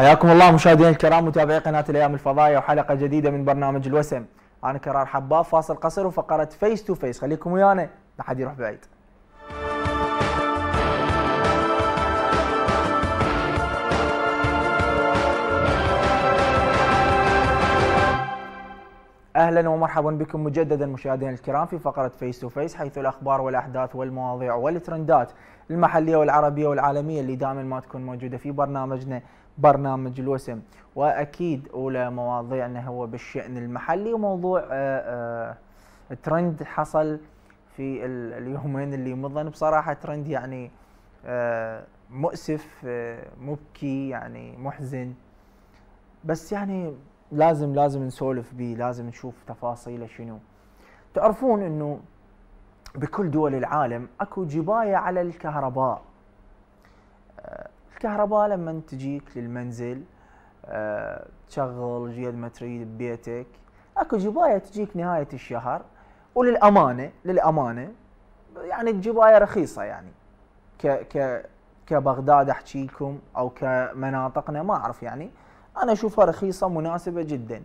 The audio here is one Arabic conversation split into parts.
حياكم الله مشاهدينا الكرام متابعي قناه الايام الفضائيه وحلقه جديده من برنامج الوسم انا كرار حباب فاصل قصر وفقره فيس تو فيس خليكم ويانا لا حد يروح بعيد اهلا ومرحبا بكم مجددا مشاهدينا الكرام في فقره فيس تو فيس حيث الاخبار والاحداث والمواضيع والترندات المحليه والعربيه والعالميه اللي دائما ما تكون موجوده في برنامجنا برنامج الوسم واكيد اولى مواضيعنا هو بالشان المحلي وموضوع آآ آه، آآ آه، ترند حصل في اليومين اللي مضن بصراحه ترند يعني آه، مؤسف مبكي يعني محزن بس يعني لازم لازم نسولف به لازم نشوف تفاصيله شنو تعرفون انه بكل دول العالم اكو جبايه على الكهرباء الكهرباء لما تجيك للمنزل آه، تشغل قد ما تريد ببيتك اكو جبايه تجيك نهايه الشهر وللامانه للامانه يعني الجبايه رخيصه يعني ك ك كبغداد احكي لكم او كمناطقنا ما اعرف يعني انا اشوفها رخيصه مناسبه جدا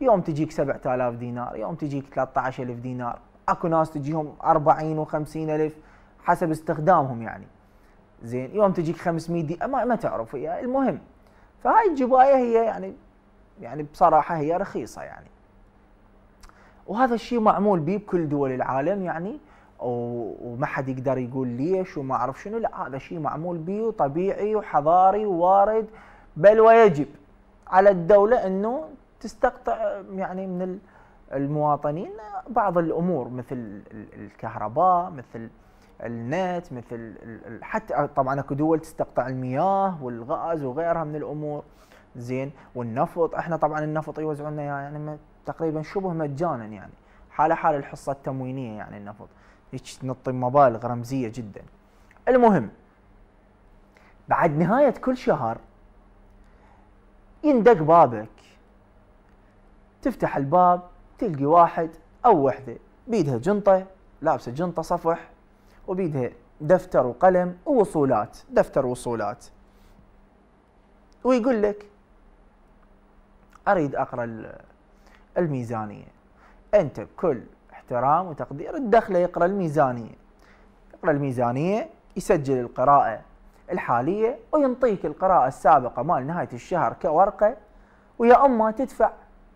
يوم تجيك 7000 دينار يوم تجيك 13000 دينار اكو ناس تجيهم 40 و 50000 حسب استخدامهم يعني زين يوم تجيك 500 دي ما, ما تعرف وياه المهم فهاي الجبايه هي يعني يعني بصراحه هي رخيصه يعني وهذا الشيء معمول به بكل دول العالم يعني وما حد يقدر يقول ليش وما اعرف شنو لا هذا شيء معمول به وطبيعي وحضاري ووارد بل ويجب على الدوله انه تستقطع يعني من المواطنين بعض الامور مثل الكهرباء مثل النت مثل حتى آه، طبعا اكو دول تستقطع المياه والغاز وغيرها من الامور زين والنفط احنا طبعا النفط يوزعون أيوة، لنا يعني تقريبا شبه مجانا يعني حاله حال الحصه التموينيه يعني النفط هيك نطي مبالغ رمزيه جدا المهم بعد نهايه كل شهر يندق بابك تفتح الباب تلقي واحد او وحده بيدها جنطه لابسه جنطه صفح وبيدها دفتر وقلم ووصولات دفتر وصولات ويقول لك اريد اقرا الميزانيه انت بكل احترام وتقدير الدخله يقرا الميزانيه يقرا الميزانيه يسجل القراءه الحاليه وينطيك القراءه السابقه مال نهايه الشهر كورقه ويا اما تدفع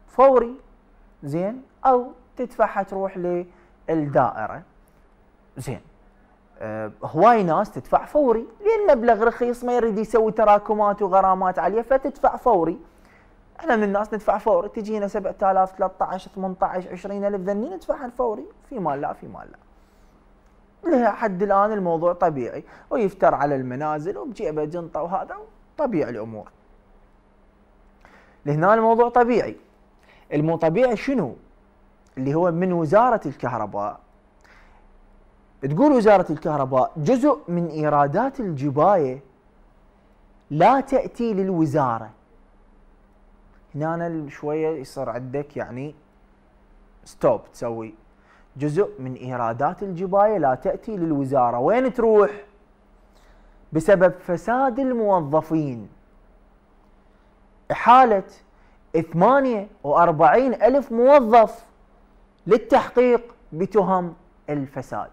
فوري زين او تدفعها تروح للدائره زين آه، هواي ناس تدفع فوري لان مبلغ رخيص ما يريد يسوي تراكمات وغرامات عاليه فتدفع فوري احنا من الناس ندفع فوري تجينا 7000 13 18 20000 ذني ندفعها فوري في مال لا في مال لا لحد الان الموضوع طبيعي ويفتر على المنازل وبجيبه جنطه وهذا طبيعي الامور لهنا الموضوع طبيعي المو طبيعي شنو اللي هو من وزاره الكهرباء تقول وزارة الكهرباء جزء من إيرادات الجباية لا تأتي للوزارة هنا أنا شوية يصير عندك يعني ستوب تسوي جزء من إيرادات الجباية لا تأتي للوزارة وين تروح بسبب فساد الموظفين إحالة 48 ألف موظف للتحقيق بتهم الفساد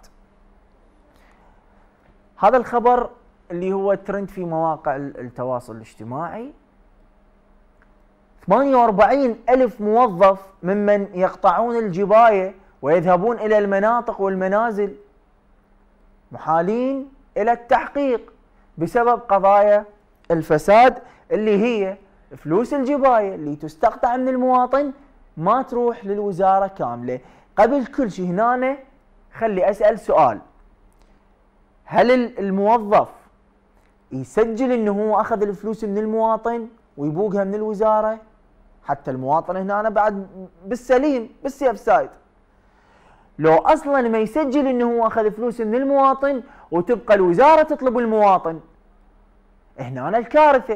هذا الخبر اللي هو ترند في مواقع التواصل الاجتماعي 48 ألف موظف ممن يقطعون الجباية ويذهبون إلى المناطق والمنازل محالين إلى التحقيق بسبب قضايا الفساد اللي هي فلوس الجباية اللي تستقطع من المواطن ما تروح للوزارة كاملة قبل كل شيء هنا خلي أسأل سؤال هل الموظف يسجل انه هو اخذ الفلوس من المواطن ويبوقها من الوزاره حتى المواطن هنا أنا بعد بالسليم بالسيف سايد لو اصلا ما يسجل انه هو اخذ فلوس من المواطن وتبقى الوزاره تطلب المواطن هنا الكارثه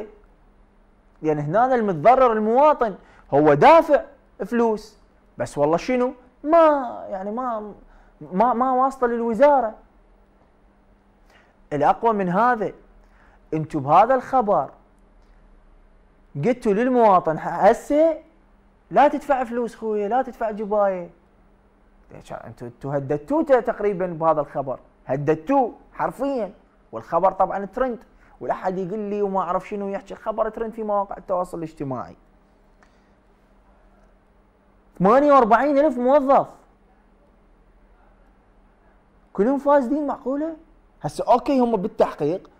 لان يعني هنا المتضرر المواطن هو دافع فلوس بس والله شنو ما يعني ما ما ما واصله للوزاره الأقوى من هذا أنتم بهذا الخبر قلتوا للمواطن هسه لا تدفع فلوس خويا لا تدفع جبايه انتم تهددتوه تقريبا بهذا الخبر هددتوه حرفيا والخبر طبعا ترند ولا حد يقول لي وما اعرف شنو يحكي الخبر ترند في مواقع التواصل الاجتماعي 48 الف موظف كلهم فاسدين معقوله هسه اوكي هم بالتحقيق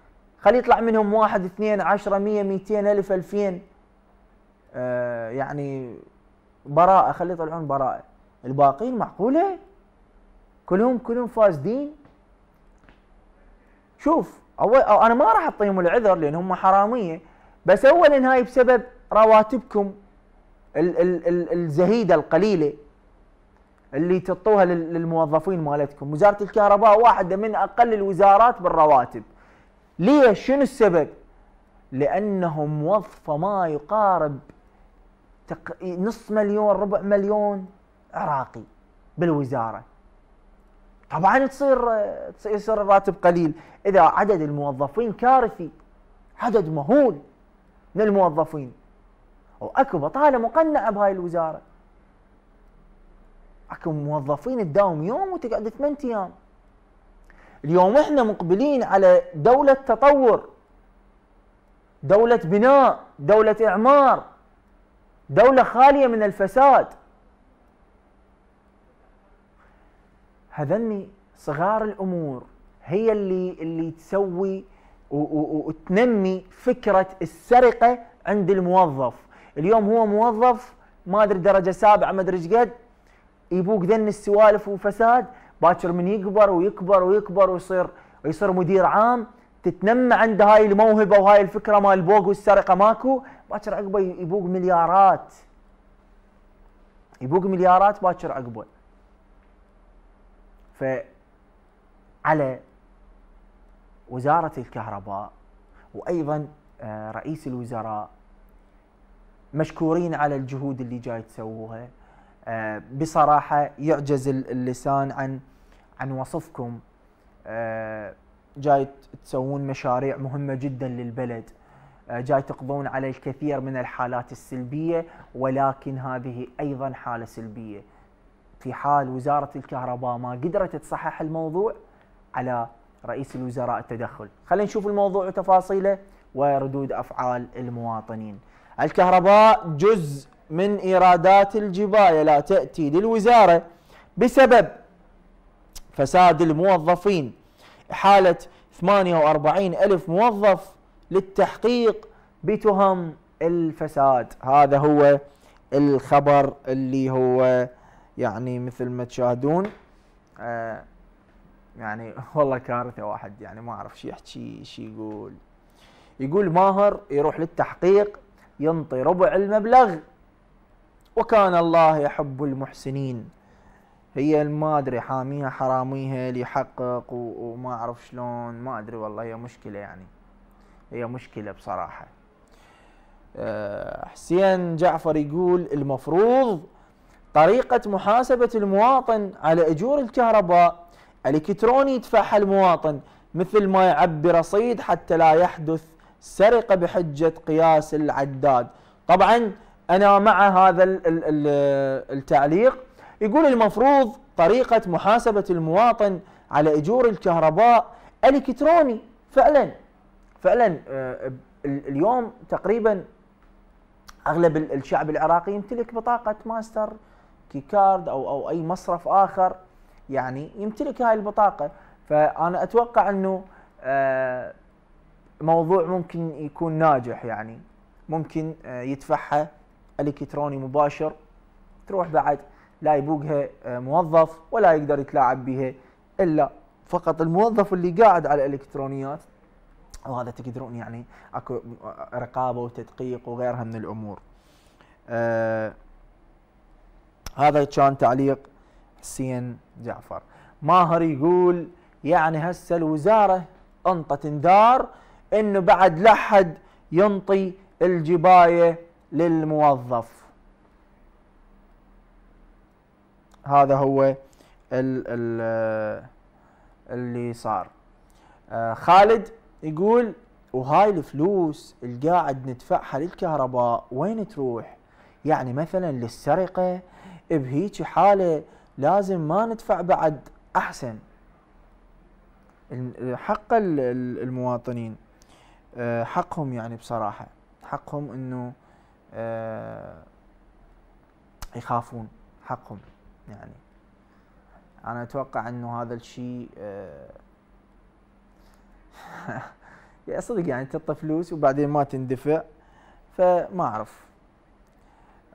خلي يطلع منهم واحد اثنين عشرة مية ميتين الف الفين آه يعني براءة خلي يطلعون براءة الباقين معقولة كلهم كلهم فاسدين شوف اول أو انا ما راح اعطيهم العذر لان هم حراميه بس اولا هاي بسبب رواتبكم ال ال ال الزهيده القليله اللي تعطوها للموظفين مالتكم وزاره الكهرباء واحده من اقل الوزارات بالرواتب ليش شنو السبب لانهم موظفه ما يقارب تق... نص مليون ربع مليون عراقي بالوزاره طبعا تصير يصير الراتب قليل اذا عدد الموظفين كارثي عدد مهول من الموظفين واكو بطاله مقنعه بهاي الوزاره اكو موظفين تداوم يوم وتقعد ثمان ايام اليوم احنا مقبلين على دولة تطور دولة بناء دولة اعمار دولة خالية من الفساد هذني صغار الامور هي اللي اللي تسوي وتنمي فكرة السرقة عند الموظف اليوم هو موظف ما ادري درجة سابعة ما ادري ايش قد يبوق ذن السوالف وفساد باكر من يكبر ويكبر ويكبر ويصير ويصير مدير عام تتنمى عنده هاي الموهبه وهاي الفكره مال البوق والسرقه ماكو باكر عقبه يبوق مليارات يبوق مليارات باكر عقبه ف على وزاره الكهرباء وايضا آه، رئيس الوزراء مشكورين على الجهود اللي جاي تسووها آه، بصراحه يعجز اللسان عن عن وصفكم آه، جاي تسوون مشاريع مهمه جدا للبلد آه، جاي تقضون على الكثير من الحالات السلبيه ولكن هذه ايضا حاله سلبيه في حال وزاره الكهرباء ما قدرت تصحح الموضوع على رئيس الوزراء التدخل خلينا نشوف الموضوع وتفاصيله وردود افعال المواطنين الكهرباء جزء من إيرادات الجباية لا تأتي للوزارة بسبب فساد الموظفين إحالة 48 ألف موظف للتحقيق بتهم الفساد هذا هو الخبر اللي هو يعني مثل ما تشاهدون آه يعني والله كارثه واحد يعني ما اعرف شي يحكي شي يقول يقول ماهر يروح للتحقيق ينطي ربع المبلغ وكان الله يحب المحسنين هي ما ادري حاميها حراميها اللي يحقق وما اعرف شلون ما ادري والله هي مشكله يعني هي مشكله بصراحه آه، حسين جعفر يقول المفروض طريقة محاسبة المواطن على أجور الكهرباء الإلكتروني يدفعها المواطن مثل ما يعبي رصيد حتى لا يحدث سرقة بحجة قياس العداد طبعا أنا مع هذا التعليق يقول المفروض طريقة محاسبة المواطن على أجور الكهرباء الكتروني فعلا فعلا آه، اليوم تقريبا اغلب الشعب العراقي يمتلك بطاقه ماستر كيكارد او او اي مصرف اخر يعني يمتلك هاي البطاقه فانا اتوقع انه آه، موضوع ممكن يكون ناجح يعني ممكن آه، يدفعها الكتروني مباشر تروح بعد لا يبوقها آه، موظف ولا يقدر يتلاعب بها الا فقط الموظف اللي قاعد على الالكترونيات وهذا تقدرون يعني اكو رقابه وتدقيق وغيرها من الامور. آه هذا كان تعليق حسين جعفر. ماهر يقول يعني هسه الوزاره انطت انذار انه بعد لا حد ينطي الجبايه للموظف هذا هو الـ الـ اللي صار آه خالد يقول وهاي الفلوس اللي قاعد ندفعها للكهرباء وين تروح يعني مثلا للسرقة بهيك حالة لازم ما ندفع بعد أحسن حق المواطنين آه، حقهم يعني بصراحة حقهم أنه آه، يخافون حقهم يعني انا اتوقع انه هذا الشيء آه، يا صدق يعني تعطي فلوس وبعدين ما تندفع فما اعرف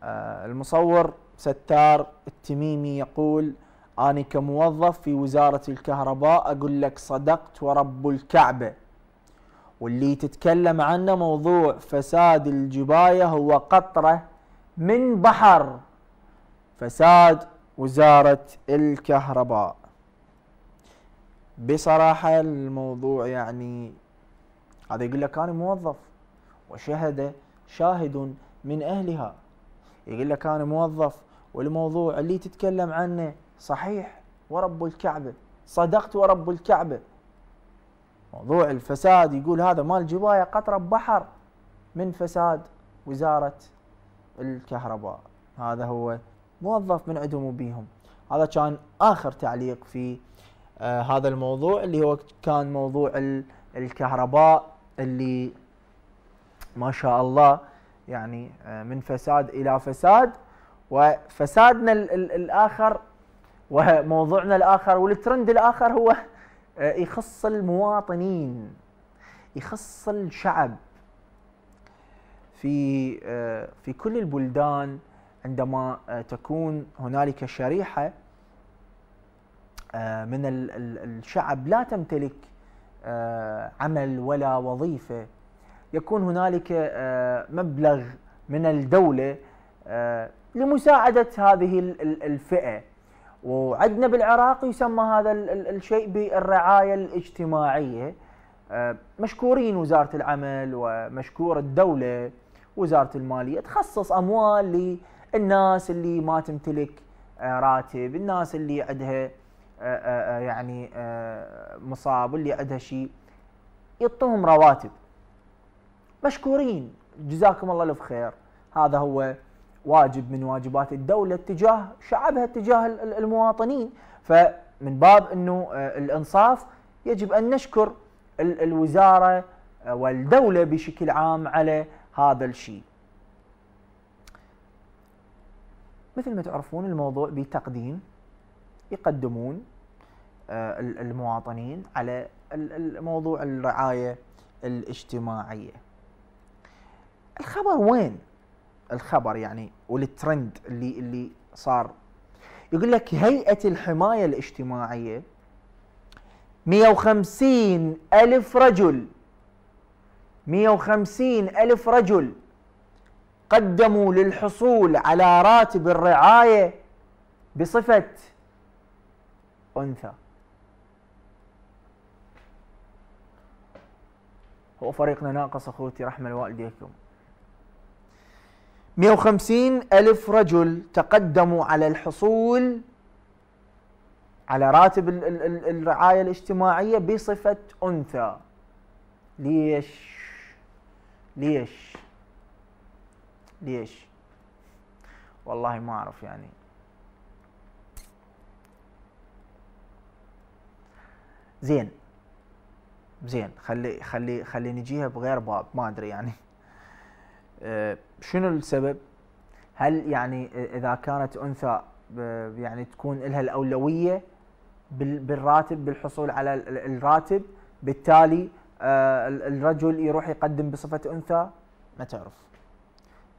آه، المصور ستار التميمي يقول أنا كموظف في وزارة الكهرباء أقول لك صدقت ورب الكعبة واللي تتكلم عنه موضوع فساد الجباية هو قطرة من بحر فساد وزارة الكهرباء بصراحة الموضوع يعني هذا يقول لك أنا موظف وشهد شاهد من أهلها يقول لك أنا موظف والموضوع اللي تتكلم عنه صحيح ورب الكعبة صدقت ورب الكعبة موضوع الفساد يقول هذا مال جبايه قطره بحر من فساد وزاره الكهرباء هذا هو موظف من عندهم وبيهم هذا كان اخر تعليق في آه هذا الموضوع اللي هو كان موضوع الكهرباء اللي ما شاء الله يعني آه من فساد الى فساد وفسادنا الـ الـ الاخر وموضوعنا الاخر والترند الاخر هو آه، يخص المواطنين يخص الشعب في آه، في كل البلدان عندما آه، تكون هنالك شريحه من الشعب لا تمتلك عمل ولا وظيفه يكون هنالك مبلغ من الدوله لمساعده هذه الفئه وعندنا بالعراق يسمى هذا الشيء بالرعايه الاجتماعيه آه، مشكورين وزاره العمل ومشكور الدوله وزاره الماليه تخصص اموال للناس اللي ما تمتلك آه، راتب، الناس اللي عندها آه، يعني مصاب اللي عندها شيء يعطوهم رواتب مشكورين جزاكم الله الف خير هذا هو واجب من واجبات الدوله تجاه شعبها تجاه المواطنين فمن باب انه آه، الانصاف يجب ان نشكر الوزاره آه، والدوله بشكل عام على هذا الشيء. مثل ما تعرفون الموضوع بتقديم يقدمون آه، المواطنين على موضوع الرعايه الاجتماعيه. الخبر وين؟ الخبر يعني والترند اللي اللي صار يقول لك هيئة الحماية الاجتماعية 150 ألف رجل 150 ألف رجل قدموا للحصول على راتب الرعاية بصفة أنثى هو فريقنا ناقص أخوتي رحمة الوالديكم 150 ألف رجل تقدموا على الحصول على راتب الرعاية الاجتماعية بصفة أنثى ليش ليش ليش والله ما أعرف يعني زين زين خلي خلي خلي نجيها بغير باب ما أدري يعني أه شنو السبب؟ هل يعني اذا كانت انثى آه، يعني تكون لها الاولويه بالراتب بالحصول على الراتب بالتالي آه، الرجل يروح يقدم بصفه انثى ما تعرف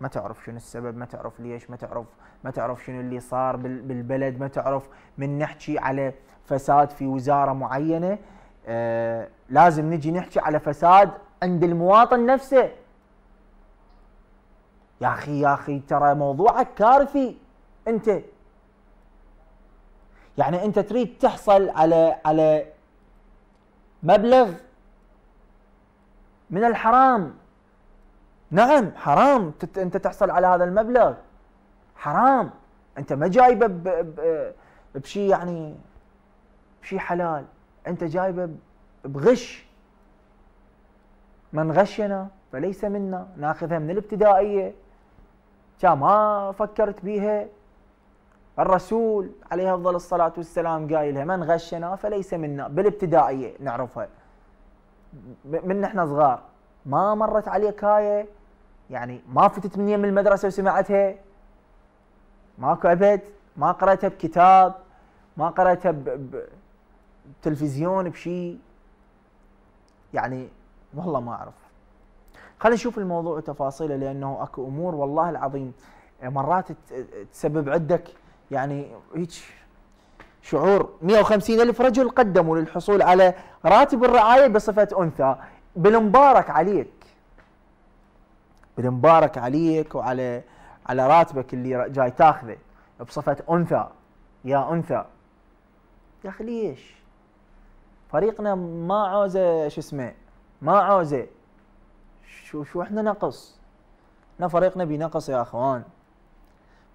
ما تعرف شنو السبب ما تعرف ليش ما تعرف ما تعرف شنو اللي صار بالبلد ما تعرف من نحكي على فساد في وزاره معينه آه، لازم نجي نحكي على فساد عند المواطن نفسه يا اخي يا اخي ترى موضوعك كارثي انت يعني انت تريد تحصل على على مبلغ من الحرام نعم حرام انت تحصل على هذا المبلغ حرام انت ما جايبه بشيء يعني بشيء حلال انت جايبه بغش من غشنا فليس منا ناخذها من الابتدائيه كان ما فكرت بيها الرسول عليه افضل الصلاه والسلام قايلها من غشنا فليس منا بالابتدائيه نعرفها من احنا صغار ما مرت عليك هاي يعني ما فتت من يم المدرسه وسمعتها ماكو ابد ما قراتها بكتاب ما قراتها بتلفزيون بشيء يعني والله ما اعرف خلينا نشوف الموضوع وتفاصيله لانه اكو امور والله العظيم مرات تسبب عندك يعني هيك شعور 150 الف رجل قدموا للحصول على راتب الرعايه بصفه انثى بالمبارك عليك بالمبارك عليك وعلى على راتبك اللي جاي تاخذه بصفه انثى يا انثى يا اخي ليش؟ فريقنا ما عوزه شو اسمه ما عوزه شو شو احنا نقص احنا فريقنا بينقص يا اخوان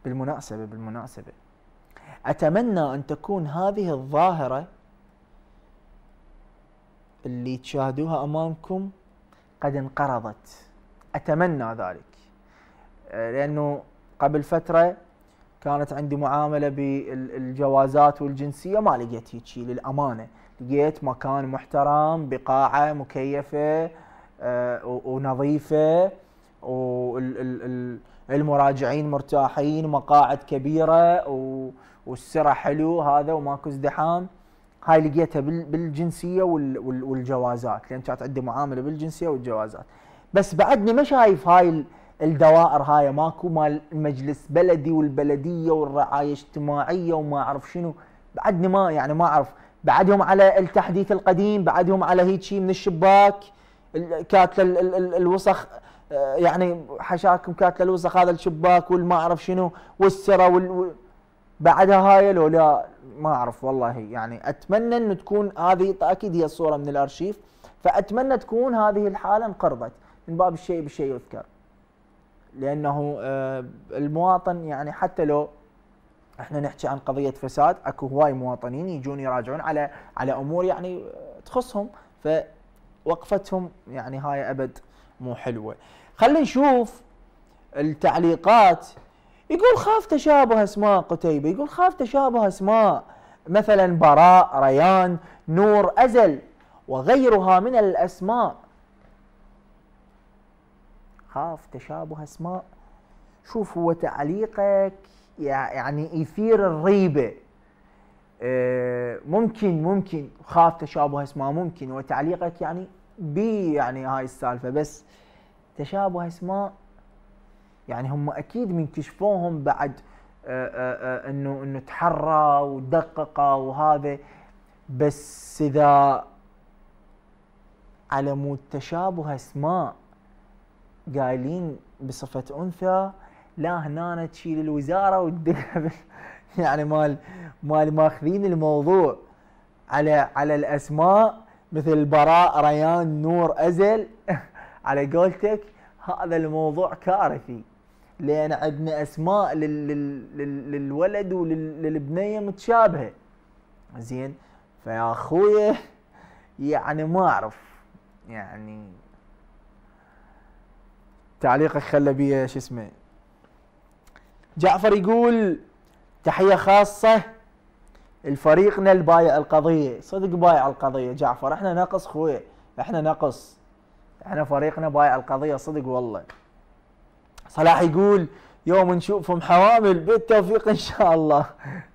بالمناسبة بالمناسبة أتمنى أن تكون هذه الظاهرة اللي تشاهدوها أمامكم قد انقرضت أتمنى ذلك آه، لأنه قبل فترة كانت عندي معاملة بالجوازات والجنسية ما لقيت هيك للأمانة لقيت مكان محترم بقاعة مكيفة آه، ونظيفه والمراجعين مرتاحين مقاعد كبيره والسرة حلو هذا وماكو ازدحام هاي لقيتها بالجنسيه والجوازات لان كانت عندي معامله بالجنسيه والجوازات بس بعدني ما شايف هاي الدوائر هاي ماكو مال مجلس بلدي والبلديه والرعايه الاجتماعيه وما اعرف شنو بعدني ما يعني ما اعرف بعدهم على التحديث القديم بعدهم على هيك شيء من الشباك كاتله الوسخ آه، يعني حشاكم كاتله الوسخ هذا الشباك والما اعرف شنو والسره وال بعدها هاي لو لا ما اعرف والله يعني اتمنى انه تكون هذه اكيد هي الصوره من الارشيف فاتمنى تكون هذه الحاله انقرضت من باب الشيء بالشيء يذكر لانه آه، المواطن يعني حتى لو احنا نحكي عن قضيه فساد اكو هواي مواطنين يجون يراجعون على على امور يعني تخصهم ف وقفتهم يعني هاي ابد مو حلوه خلينا نشوف التعليقات يقول خاف تشابه اسماء قتيبه يقول خاف تشابه اسماء مثلا براء ريان نور ازل وغيرها من الاسماء خاف تشابه اسماء شوف هو تعليقك يعني يثير الريبه ممكن ممكن خاف تشابه اسماء ممكن وتعليقك يعني بي يعني هاي السالفه بس تشابه اسماء يعني هم اكيد من كشفوهم بعد آه، آه، آه، انه انه تحرى ودققة وهذا بس اذا على مود تشابه اسماء قايلين بصفه انثى لا هنا تشيل الوزاره وتدقها يعني مال مال ماخذين الموضوع على على الاسماء مثل براء ريان نور ازل على قولتك هذا الموضوع كارثي لان عندنا اسماء لل لل للولد وللبنيه متشابهه زين فيا اخويا يعني ما اعرف يعني تعليقك خلى بيه شو اسمه جعفر يقول تحيه خاصه الفريقنا البايع القضيه صدق بايع القضيه جعفر احنا نقص خويا احنا نقص احنا فريقنا بايع القضيه صدق والله صلاح يقول يوم نشوفهم حوامل بالتوفيق ان شاء الله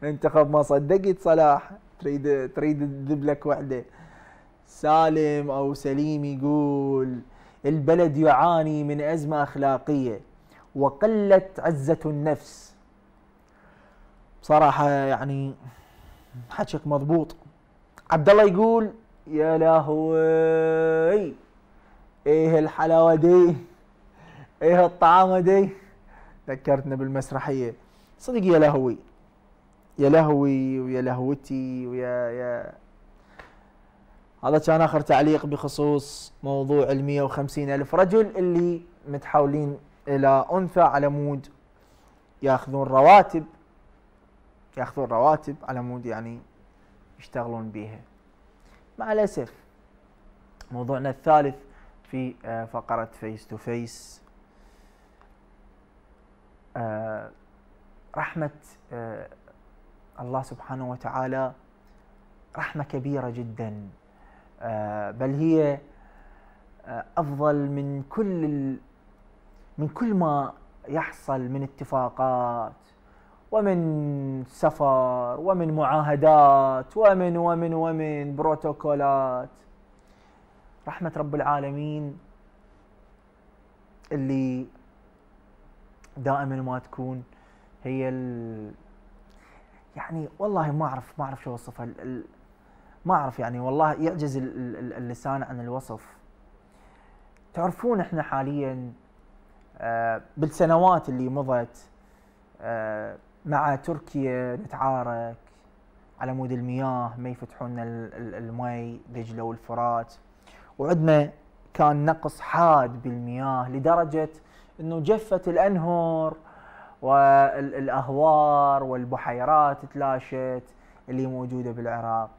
انتخب ما صدقت صلاح تريد تريد تذب لك وحده سالم او سليم يقول البلد يعاني من ازمه اخلاقيه وقلت عزه النفس بصراحه يعني حكيك مضبوط عبد الله يقول يا لهوي ايه الحلاوه دي ايه الطعامه دي ذكرتنا بالمسرحيه صدق يا لهوي يا لهوي ويا لهوتي ويا يا هذا كان اخر تعليق بخصوص موضوع ال 150 الف رجل اللي متحولين الى انثى على مود ياخذون رواتب ياخذون رواتب على مود يعني يشتغلون بيها مع الاسف موضوعنا الثالث في آه، فقرة فيس تو فيس رحمة آه، الله سبحانه وتعالى رحمة كبيرة جدا آه، بل هي أفضل من كل من كل ما يحصل من اتفاقات ومن سفر ومن معاهدات ومن ومن ومن بروتوكولات رحمة رب العالمين اللي دائما ما تكون هي ال يعني والله ما اعرف ما اعرف شو اوصفها ما اعرف يعني والله يعجز اللسان عن الوصف تعرفون احنا حاليا آه، بالسنوات اللي مضت آه، مع تركيا نتعارك على مود المياه ما يفتحون المي دجله والفرات وعندنا كان نقص حاد بالمياه لدرجه انه جفت الانهر والاهوار والبحيرات تلاشت اللي موجوده بالعراق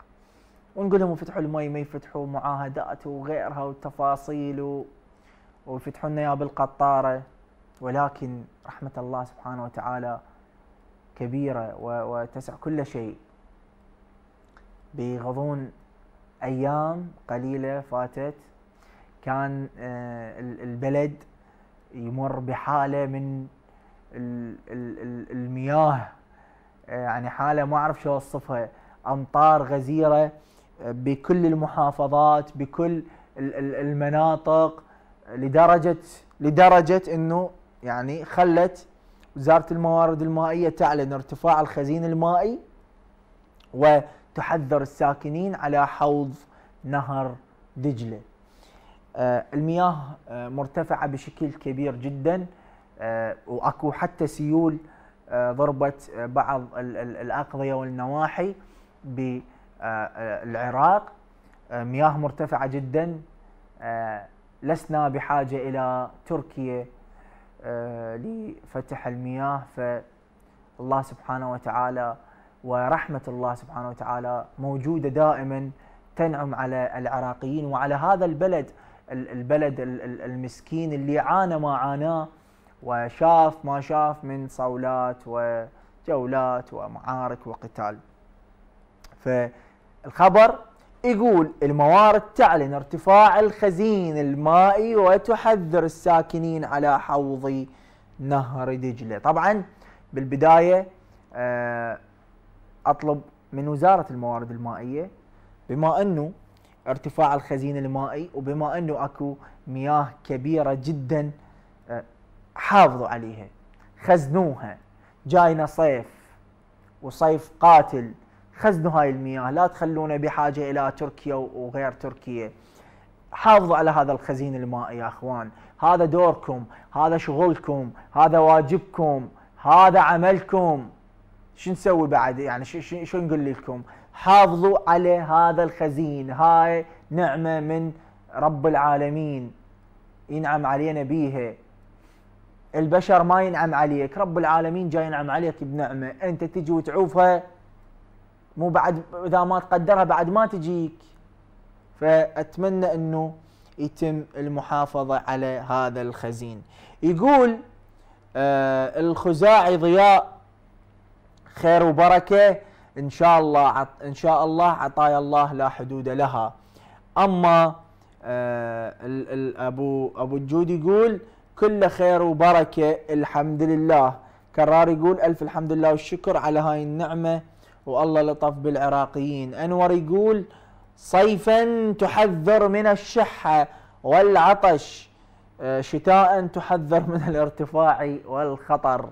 ونقول لهم فتحوا المي ما يفتحوا معاهدات وغيرها والتفاصيل و... ويفتحوا لنا بالقطاره ولكن رحمه الله سبحانه وتعالى كبيرة وتسع كل شيء بغضون أيام قليلة فاتت كان آه، البلد يمر بحالة من المياه آه، يعني حالة ما أعرف شو أوصفها أمطار غزيرة آه، بكل المحافظات بكل المناطق لدرجة لدرجة أنه يعني خلت وزارة الموارد المائية تعلن ارتفاع الخزين المائي وتحذر الساكنين على حوض نهر دجلة آه، المياه آه، مرتفعة بشكل كبير جدا آه، واكو حتى سيول ضربت بعض الأقضية والنواحي بالعراق مياه مرتفعة جدا لسنا بحاجة إلى تركيا آه، لفتح المياه فالله سبحانه وتعالى ورحمة الله سبحانه وتعالى موجودة دائما تنعم على العراقيين وعلى هذا البلد البلد المسكين اللي عانى ما عاناه وشاف ما شاف من صولات وجولات ومعارك وقتال فالخبر يقول الموارد تعلن ارتفاع الخزين المائي وتحذر الساكنين على حوض نهر دجلة طبعا بالبداية آه، أطلب من وزارة الموارد المائية بما أنه ارتفاع الخزين المائي وبما أنه أكو مياه كبيرة جدا آه، حافظوا عليها خزنوها جاينا صيف وصيف قاتل خزنوا هاي المياه لا تخلونا بحاجة إلى تركيا وغير تركيا حافظوا على هذا الخزين المائي يا أخوان هذا دوركم هذا شغلكم هذا واجبكم هذا عملكم شو نسوي بعد يعني شو, شو نقول لكم حافظوا على هذا الخزين هاي نعمة من رب العالمين ينعم علينا بيها البشر ما ينعم عليك رب العالمين جاي ينعم عليك بنعمة أنت تجي وتعوفها مو بعد اذا ما تقدرها بعد ما تجيك فاتمنى انه يتم المحافظه على هذا الخزين يقول آه الخزاعي ضياء خير وبركه ان شاء الله ان شاء الله عطايا الله لا حدود لها اما آه ابو ابو الجود يقول كل خير وبركه الحمد لله كرار يقول الف الحمد لله والشكر على هاي النعمه والله لطف بالعراقيين انور يقول صيفا تحذر من الشحه والعطش آه، شتاء تحذر من الارتفاع والخطر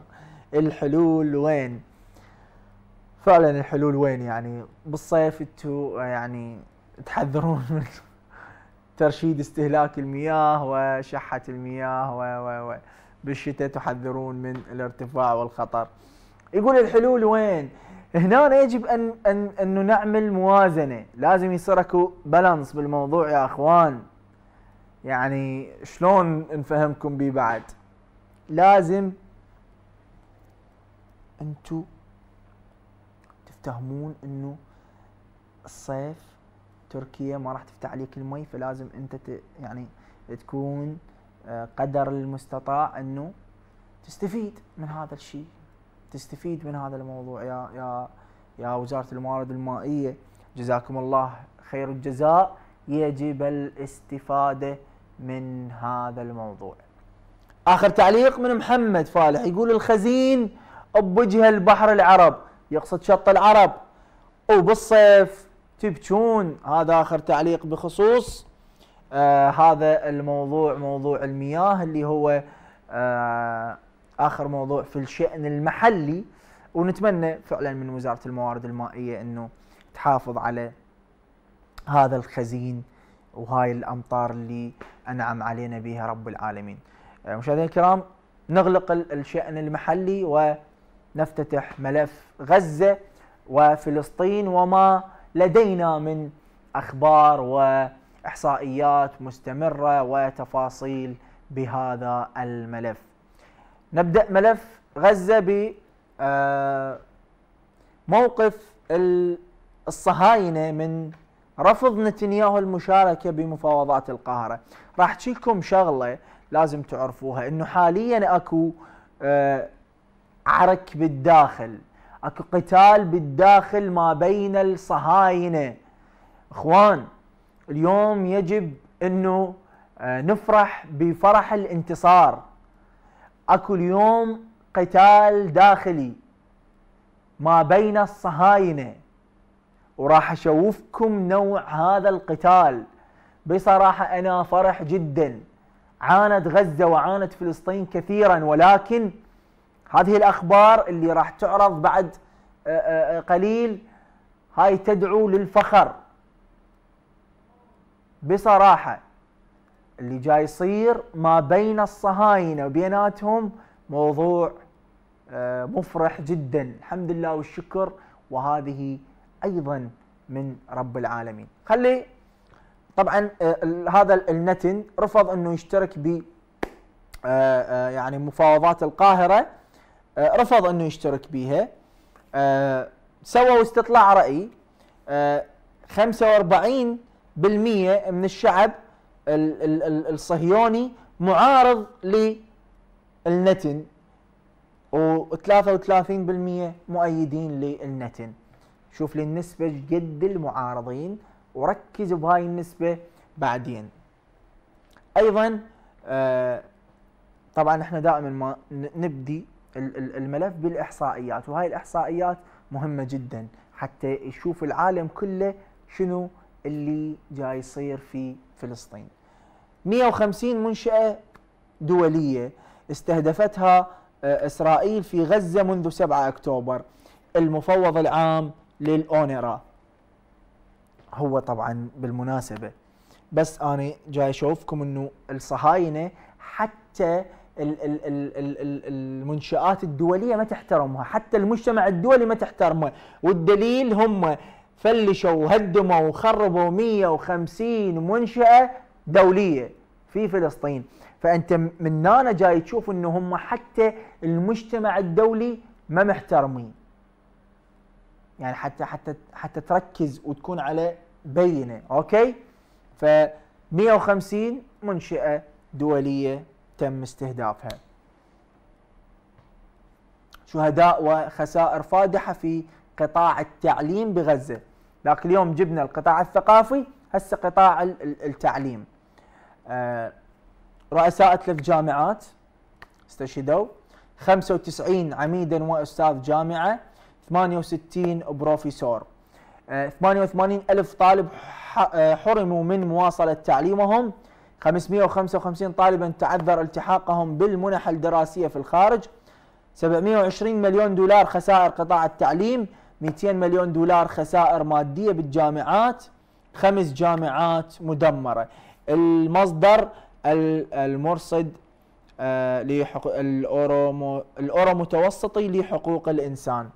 الحلول وين فعلا الحلول وين يعني بالصيف انتوا آه، يعني تحذرون من ترشيد استهلاك المياه وشحة المياه و و و بالشتاء تحذرون من الارتفاع والخطر يقول الحلول وين؟ هنا يجب ان ان انه نعمل موازنه لازم يصير اكو بالانس بالموضوع يا اخوان يعني شلون نفهمكم بيه بعد لازم انتو تفتهمون انه الصيف تركيا ما راح تفتح عليك المي فلازم انت ت يعني تكون آه، قدر المستطاع انه تستفيد من هذا الشيء تستفيد من هذا الموضوع يا يا يا وزاره الموارد المائيه جزاكم الله خير الجزاء يجب الاستفاده من هذا الموضوع. اخر تعليق من محمد فالح يقول الخزين بوجه البحر العرب يقصد شط العرب وبالصيف تبكون هذا اخر تعليق بخصوص آه هذا الموضوع موضوع المياه اللي هو آه اخر موضوع في الشان المحلي ونتمنى فعلا من وزاره الموارد المائيه انه تحافظ على هذا الخزين وهاي الامطار اللي انعم علينا بها رب العالمين. آه، مشاهدينا الكرام نغلق الشان المحلي ونفتتح ملف غزه وفلسطين وما لدينا من اخبار واحصائيات مستمره وتفاصيل بهذا الملف. نبدأ ملف غزة ب آه، موقف الصهاينة من رفض نتنياهو المشاركة بمفاوضات القاهرة راح تشيكم شغلة لازم تعرفوها انه حاليا اكو آه، عرك بالداخل اكو قتال بالداخل ما بين الصهاينة اخوان اليوم يجب انه آه، نفرح بفرح الانتصار اكو اليوم قتال داخلي ما بين الصهاينه وراح اشوفكم نوع هذا القتال بصراحه انا فرح جدا عانت غزه وعانت فلسطين كثيرا ولكن هذه الاخبار اللي راح تعرض بعد آه، آه، آه، قليل هاي تدعو للفخر بصراحه اللي جاي يصير ما بين الصهاينه وبيناتهم موضوع آه، مفرح جدا الحمد لله والشكر وهذه ايضا من رب العالمين خلي طبعا آه، هذا النتن رفض انه يشترك ب آه، يعني مفاوضات القاهره رفض انه يشترك بها سووا استطلاع راي 45% من الشعب الصهيوني معارض للنتن و33% مؤيدين للنتن شوف لي النسبة قد المعارضين وركز بهاي النسبة بعدين ايضا آه، طبعا احنا دائما ما نبدي الملف بالاحصائيات وهاي الاحصائيات مهمة جدا حتى يشوف العالم كله شنو اللي جاي يصير في فلسطين 150 منشأة دولية استهدفتها آه، إسرائيل في غزة منذ 7 أكتوبر المفوض العام للأونرا هو طبعا بالمناسبة بس أنا جاي أشوفكم أنه الصهاينة حتى المنشآت الدولية ما تحترمها حتى المجتمع الدولي ما تحترمها والدليل هم فلشوا وهدموا وخربوا 150 منشأة دولية في فلسطين فانت من هنا جاي تشوف انه هم حتى المجتمع الدولي ما محترمين يعني حتى حتى حتى تركز وتكون على بينه اوكي ف 150 منشاه دوليه تم استهدافها شهداء وخسائر فادحه في قطاع التعليم بغزه ذاك اليوم جبنا القطاع الثقافي هسه قطاع التعليم آه، رؤساء ثلاث جامعات استشهدوا 95 عميدا واستاذ جامعه 68 بروفيسور 88 آه، ألف طالب آه، حرموا من مواصلة تعليمهم 555 طالبا تعذر التحاقهم بالمنح الدراسية في الخارج 720 مليون دولار خسائر قطاع التعليم 200 مليون دولار خسائر مادية بالجامعات خمس جامعات مدمرة المصدر المرصد آه، الأورو متوسطي لحقوق الإنسان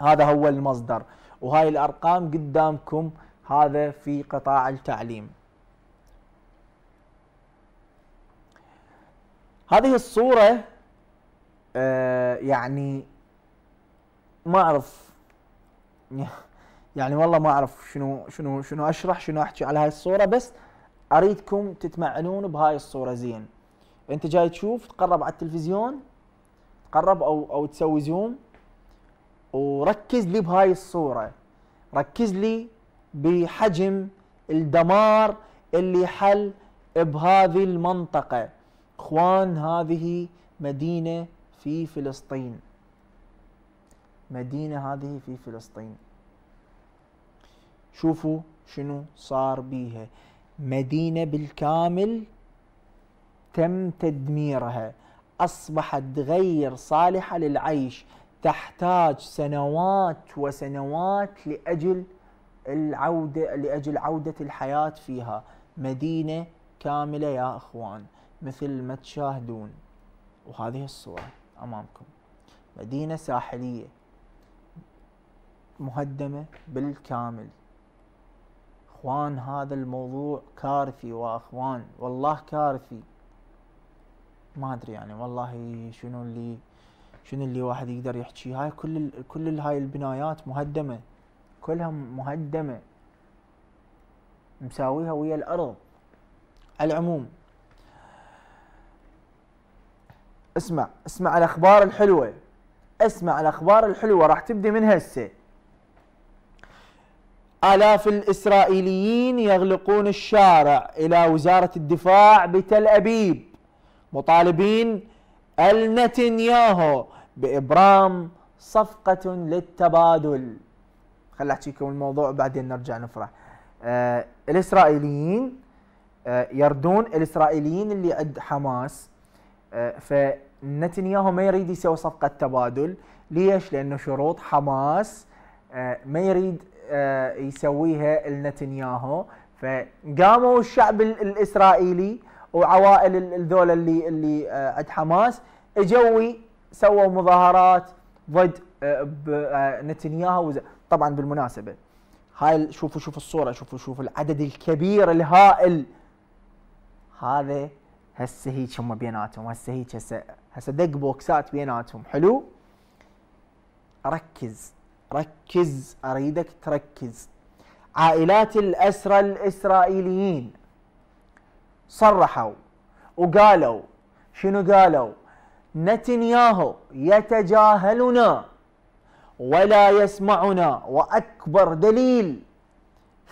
هذا هو المصدر وهاي الأرقام قدامكم هذا في قطاع التعليم هذه الصورة آه، يعني ما أعرف يعني والله ما أعرف شنو شنو شنو أشرح شنو أحكي على هاي الصورة بس اريدكم تتمعنون بهاي الصوره زين انت جاي تشوف تقرب على التلفزيون تقرب او او تسوي زوم وركز لي بهاي الصوره ركز لي بحجم الدمار اللي حل بهذه المنطقه اخوان هذه مدينه في فلسطين مدينه هذه في فلسطين شوفوا شنو صار بيها مدينة بالكامل تم تدميرها أصبحت غير صالحة للعيش تحتاج سنوات وسنوات لأجل العودة لأجل عودة الحياة فيها مدينة كاملة يا أخوان مثل ما تشاهدون وهذه الصورة أمامكم مدينة ساحلية مهدمة بالكامل اخوان هذا الموضوع كارثي واخوان والله كارثي ما ادري يعني والله شنو اللي شنو اللي واحد يقدر يحكي هاي كل كل هاي البنايات مهدمه كلها مهدمه مساويها ويا الارض على العموم اسمع اسمع الاخبار الحلوه اسمع الاخبار الحلوه راح تبدي من هسه آلاف الإسرائيليين يغلقون الشارع إلى وزارة الدفاع بتل أبيب مطالبين النتنياهو بإبرام صفقة للتبادل خلي أحكيكم الموضوع بعدين نرجع نفرح آه الإسرائيليين آه يردون الإسرائيليين اللي عند حماس آه فنتنياهو ما يريد يسوي صفقة تبادل ليش؟ لأنه شروط حماس آه ما يريد آه، يسويها لنتنياهو فقاموا الشعب الاسرائيلي وعوائل الذول اللي اللي آه، عند حماس اجوا سووا مظاهرات ضد آه، نتنياهو طبعا بالمناسبه هاي شوفوا شوفوا الصوره شوفوا شوفوا العدد الكبير الهائل هذا هسه هيك هم بيناتهم هسه هيك هسه هسه دق بوكسات بيناتهم حلو ركز ركز أريدك تركز عائلات الأسرى الإسرائيليين صرحوا وقالوا شنو قالوا نتنياهو يتجاهلنا ولا يسمعنا وأكبر دليل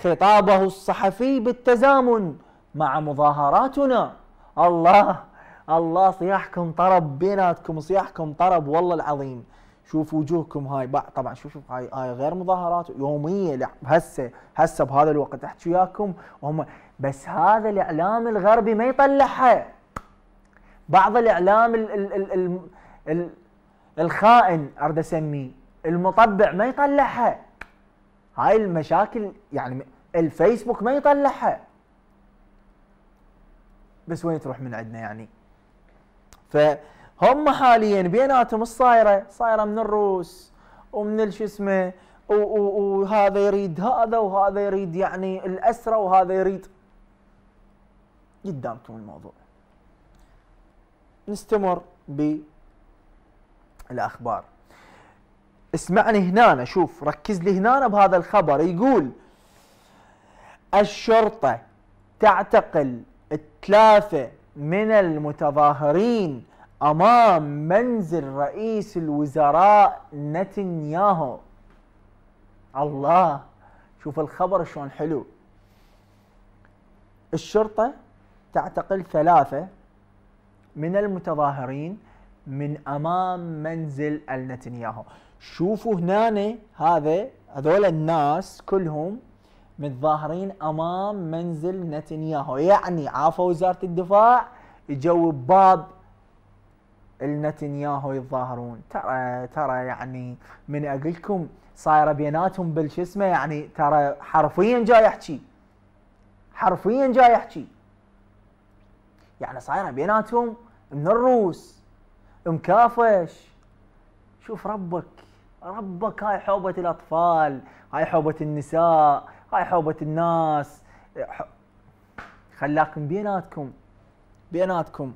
خطابه الصحفي بالتزامن مع مظاهراتنا الله الله صياحكم طرب بيناتكم صياحكم طرب والله العظيم شوف وجوهكم هاي طبعا شوف هاي هاي غير مظاهرات يوميه هسه هسه بهذا الوقت احكي وياكم وهم بس هذا الاعلام الغربي ما يطلعها بعض الاعلام الـ الـ الـ الـ الـ الخائن اريد اسميه المطبع ما يطلعها هاي المشاكل يعني الفيسبوك ما يطلعها بس وين تروح من عندنا يعني ف هم حاليا بيناتهم الصايره صايره من الروس ومن شو اسمه وهذا يريد هذا وهذا يريد يعني الاسرى وهذا يريد قدامكم الموضوع نستمر بالاخبار اسمعني هنا شوف ركز لي هنا بهذا الخبر يقول الشرطه تعتقل ثلاثه من المتظاهرين أمام منزل رئيس الوزراء نتنياهو الله شوف الخبر شلون حلو الشرطة تعتقل ثلاثة من المتظاهرين من أمام منزل النتنياهو شوفوا هنا هذا هذول الناس كلهم متظاهرين أمام منزل نتنياهو يعني عافوا وزارة الدفاع يجوا بباب النتنياهو يتظاهرون ترى ترى يعني من اقول لكم صايره بيناتهم بالش اسمه يعني ترى حرفيا جاي احكي حرفيا جاي احكي يعني صايره بيناتهم من الروس مكافش شوف ربك ربك هاي حوبه الاطفال هاي حوبه النساء هاي حوبه الناس خلاكم بيناتكم بيناتكم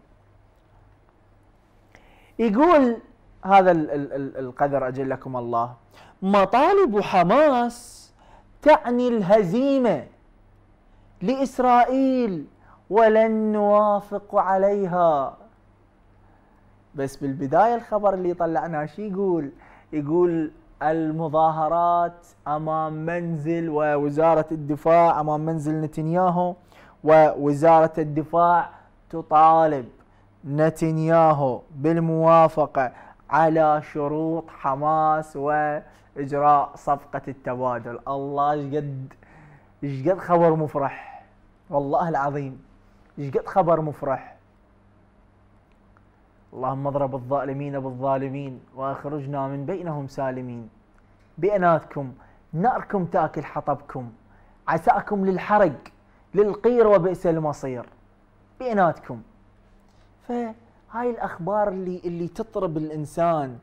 يقول هذا القذر اجلكم الله مطالب حماس تعني الهزيمه لاسرائيل ولن نوافق عليها بس بالبدايه الخبر اللي طلعناه شو يقول؟ يقول المظاهرات امام منزل ووزاره الدفاع امام منزل نتنياهو ووزاره الدفاع تطالب نتنياهو بالموافقة على شروط حماس وإجراء صفقة التبادل الله شقد شقد خبر مفرح والله العظيم شقد خبر مفرح اللهم اضرب الظالمين بالظالمين واخرجنا من بينهم سالمين بيناتكم ناركم تاكل حطبكم عساكم للحرق للقير وبئس المصير بيناتكم فهاي الاخبار اللي اللي تطرب الانسان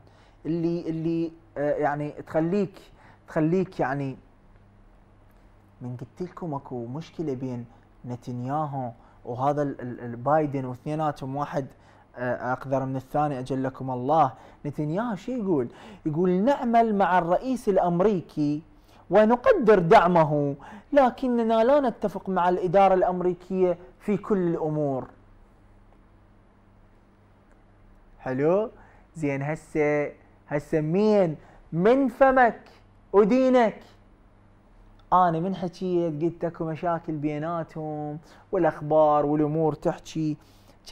اللي اللي آه، يعني تخليك تخليك يعني من قلت لكم اكو مشكله بين نتنياهو وهذا بايدن واثنيناتهم واحد آه، اقدر من الثاني اجلكم الله نتنياهو شو يقول يقول نعمل مع الرئيس الامريكي ونقدر دعمه لكننا لا نتفق مع الاداره الامريكيه في كل الامور حلو زين هسه هسه مين من فمك ودينك انا من حكيت قلت اكو مشاكل بيناتهم والاخبار والامور تحكي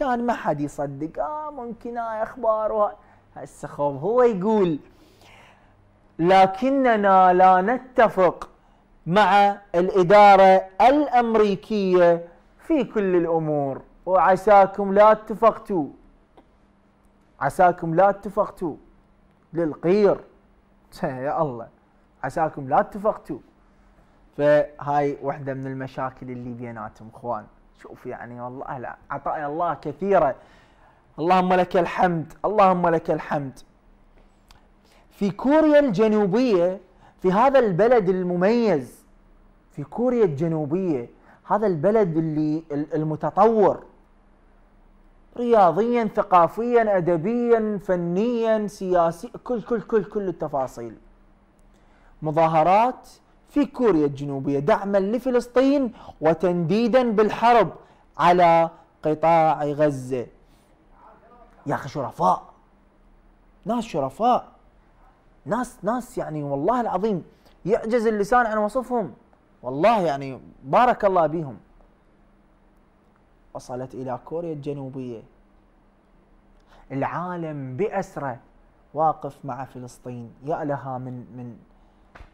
كان ما حد يصدق اه ممكن هاي اخبار هسه خوف هو يقول لكننا لا نتفق مع الاداره الامريكيه في كل الامور وعساكم لا اتفقتوا عساكم لا اتفقتوا للقير يا الله عساكم لا اتفقتوا فهاي واحده من المشاكل اللي بيناتهم اخوان شوف يعني والله لا عطايا الله كثيره اللهم لك الحمد اللهم لك الحمد في كوريا الجنوبيه في هذا البلد المميز في كوريا الجنوبيه هذا البلد اللي المتطور رياضيا ثقافيا ادبيا فنيا سياسيا كل كل كل كل التفاصيل مظاهرات في كوريا الجنوبيه دعما لفلسطين وتنديدا بالحرب على قطاع غزه يا اخي شرفاء ناس شرفاء ناس ناس يعني والله العظيم يعجز اللسان عن وصفهم والله يعني بارك الله بهم وصلت إلى كوريا الجنوبية العالم بأسره واقف مع فلسطين يا لها من من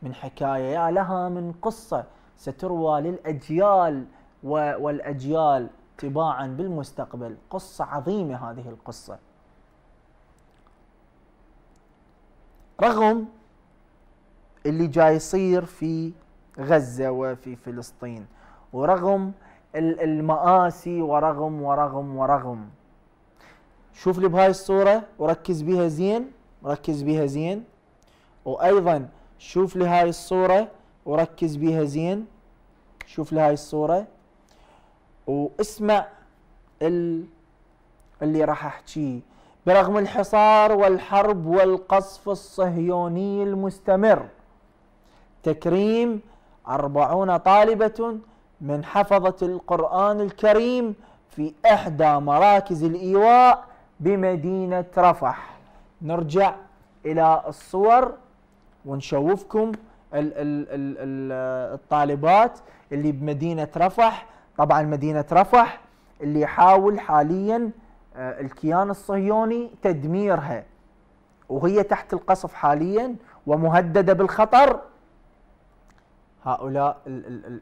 من حكاية يا لها من قصة ستروى للأجيال والأجيال تباعا بالمستقبل قصة عظيمة هذه القصة رغم اللي جاي يصير في غزة وفي فلسطين ورغم المآسي ورغم ورغم ورغم شوف لي بهاي الصورة وركز بيها زين ركز بيها زين وأيضا شوف لي هاي الصورة وركز بيها زين شوف لي هاي الصورة واسمع ال... اللي راح أحكيه برغم الحصار والحرب والقصف الصهيوني المستمر تكريم أربعون طالبة من حفظة القرآن الكريم في إحدى مراكز الإيواء بمدينة رفح نرجع إلى الصور ونشوفكم الطالبات اللي بمدينة رفح طبعا مدينة رفح اللي يحاول حاليا آه، الكيان الصهيوني تدميرها وهي تحت القصف حاليا ومهددة بالخطر هؤلاء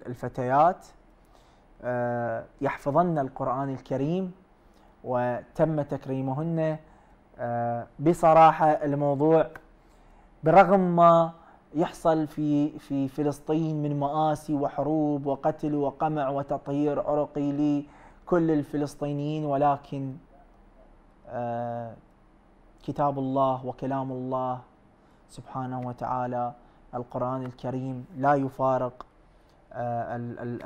الفتيات آه، يحفظن القرآن الكريم وتم تكريمهن آه، بصراحة الموضوع برغم ما يحصل في في فلسطين من مآسي وحروب وقتل وقمع وتطهير عرقي لكل الفلسطينيين ولكن آه، كتاب الله وكلام الله سبحانه وتعالى القرآن الكريم لا يفارق آه،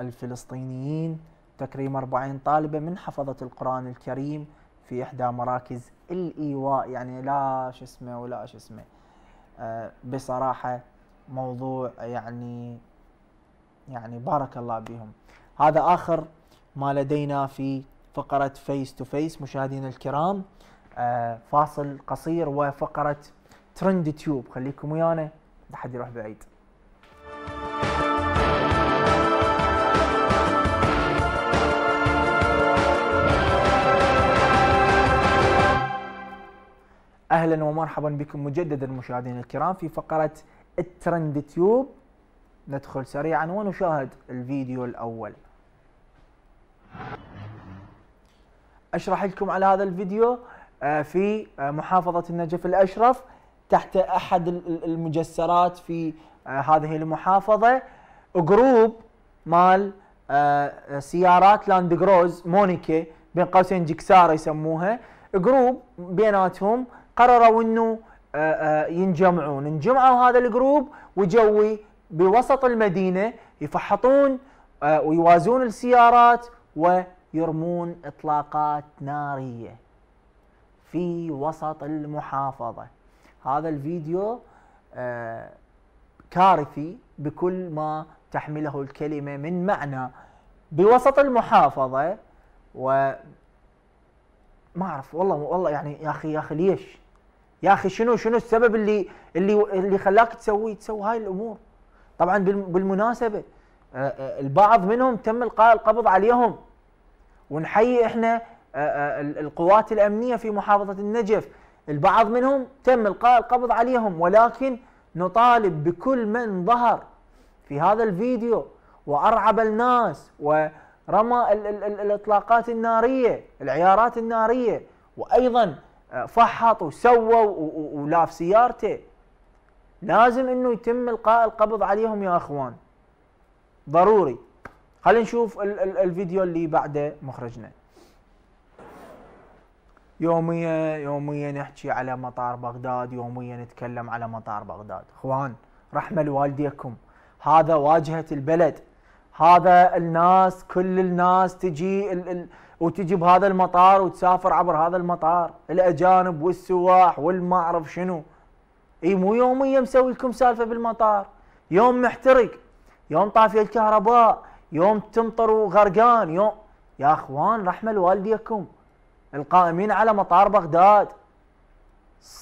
الفلسطينيين تكريم 40 طالبة من حفظة القرآن الكريم في إحدى مراكز الإيواء يعني لا شو اسمه ولا شو اسمه آه، بصراحة موضوع يعني يعني بارك الله بهم هذا آخر ما لدينا في فقرة فيس تو فيس مشاهدينا الكرام آه، فاصل قصير وفقرة ترند تيوب خليكم ويانا ده حد يروح بعيد اهلا ومرحبا بكم مجددا مشاهدينا الكرام في فقره الترند تيوب ندخل سريعا ونشاهد الفيديو الاول اشرح لكم على هذا الفيديو آه، في آه، محافظه النجف الاشرف تحت احد المجسرات في آه، هذه المحافظه جروب مال آه، سيارات لاند جروز مونيكا بين قوسين جكسار يسموها جروب بيناتهم قرروا انه آه، ينجمعون انجمعوا هذا الجروب وجوي بوسط المدينه يفحطون ويوازون السيارات ويرمون اطلاقات ناريه في وسط المحافظه هذا الفيديو آه، كارثي بكل ما تحمله الكلمة من معنى بوسط المحافظة و ما اعرف والله والله يعني يا اخي يا اخي ليش؟ يا اخي شنو شنو السبب اللي اللي اللي خلاك تسوي تسوي هاي الامور؟ طبعا بالمناسبه آه، آه، البعض منهم تم القاء القبض عليهم ونحيي احنا القوات الامنيه في محافظه النجف البعض منهم تم القاء القبض عليهم ولكن نطالب بكل من ظهر في هذا الفيديو وارعب الناس ورمى ال ال ال الاطلاقات الناريه العيارات الناريه وايضا آه، فحط وسوى ولاف سيارته لازم انه يتم القاء القبض عليهم يا اخوان ضروري خلينا نشوف ال ال الفيديو اللي بعده مخرجنا يوميا يوميا نحكي على مطار بغداد يوميا نتكلم على مطار بغداد اخوان رحمه لوالديكم هذا واجهه البلد هذا الناس كل الناس تجي ال ال وتجي بهذا المطار وتسافر عبر هذا المطار الاجانب والسواح والما اعرف شنو اي مو يوميا مسوي لكم سالفه بالمطار يوم محترق يوم طافيه الكهرباء يوم تمطر وغرقان يوم يا اخوان رحمه لوالديكم القائمين على مطار بغداد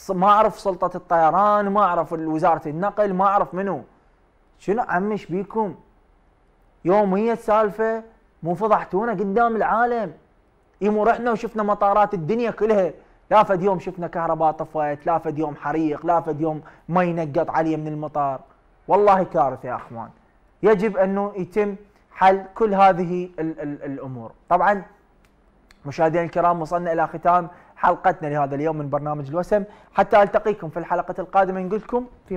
ما اعرف سلطه الطيران ما اعرف وزاره النقل ما اعرف منو شنو عمش بيكم يوميه سالفه مو فضحتونا قدام العالم يمو رحنا وشفنا مطارات الدنيا كلها لا فد يوم شفنا كهرباء طفيت لا فد يوم حريق لا فد يوم ما ينقط علي من المطار والله كارثه يا اخوان يجب انه يتم حل كل هذه الـ الـ الامور طبعا مشاهدينا الكرام وصلنا إلى ختام حلقتنا لهذا اليوم من برنامج الوسم حتى ألتقيكم في الحلقة القادمة نقول لكم في